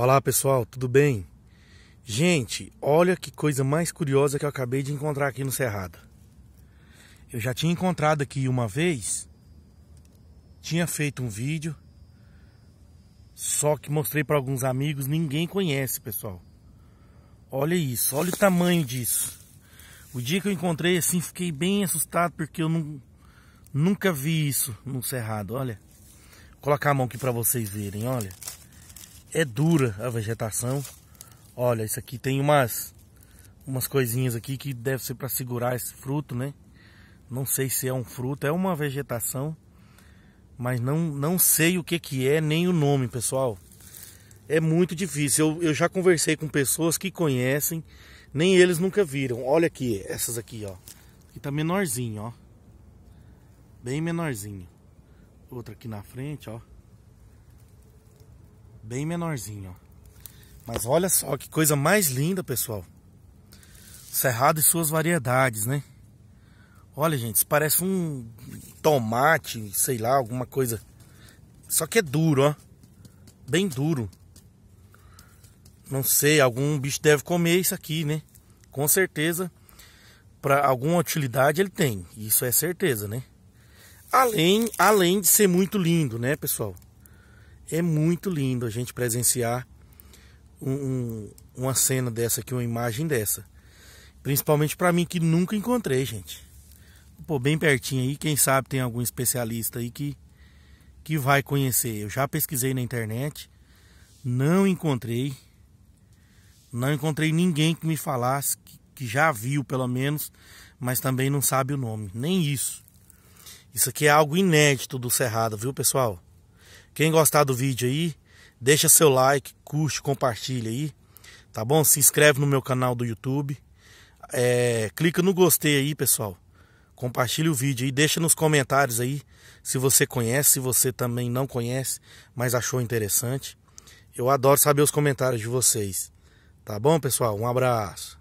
Olá pessoal, tudo bem? Gente, olha que coisa mais curiosa que eu acabei de encontrar aqui no Cerrado. Eu já tinha encontrado aqui uma vez, tinha feito um vídeo, só que mostrei para alguns amigos, ninguém conhece, pessoal. Olha isso, olha o tamanho disso. O dia que eu encontrei assim, fiquei bem assustado porque eu não, nunca vi isso no Cerrado, olha. Vou colocar a mão aqui para vocês verem, olha é dura a vegetação. Olha, isso aqui tem umas umas coisinhas aqui que deve ser para segurar esse fruto, né? Não sei se é um fruto, é uma vegetação, mas não não sei o que que é nem o nome, pessoal. É muito difícil. Eu, eu já conversei com pessoas que conhecem, nem eles nunca viram. Olha aqui, essas aqui, ó. Aqui tá menorzinho, ó. Bem menorzinho. Outra aqui na frente, ó. Bem menorzinho. Mas olha só que coisa mais linda, pessoal. Cerrado e suas variedades, né? Olha, gente, parece um tomate, sei lá, alguma coisa. Só que é duro, ó. Bem duro. Não sei, algum bicho deve comer isso aqui, né? Com certeza, para alguma utilidade ele tem. Isso é certeza, né? Além, além de ser muito lindo, né, pessoal? É muito lindo a gente presenciar um, um, uma cena dessa aqui, uma imagem dessa. Principalmente para mim que nunca encontrei, gente. Pô, bem pertinho aí, quem sabe tem algum especialista aí que, que vai conhecer. Eu já pesquisei na internet, não encontrei. Não encontrei ninguém que me falasse que, que já viu pelo menos, mas também não sabe o nome, nem isso. Isso aqui é algo inédito do Cerrado, viu pessoal? Quem gostar do vídeo aí, deixa seu like, curte, compartilha aí, tá bom? Se inscreve no meu canal do YouTube. É, clica no gostei aí, pessoal. Compartilha o vídeo e deixa nos comentários aí se você conhece, se você também não conhece, mas achou interessante. Eu adoro saber os comentários de vocês. Tá bom, pessoal? Um abraço.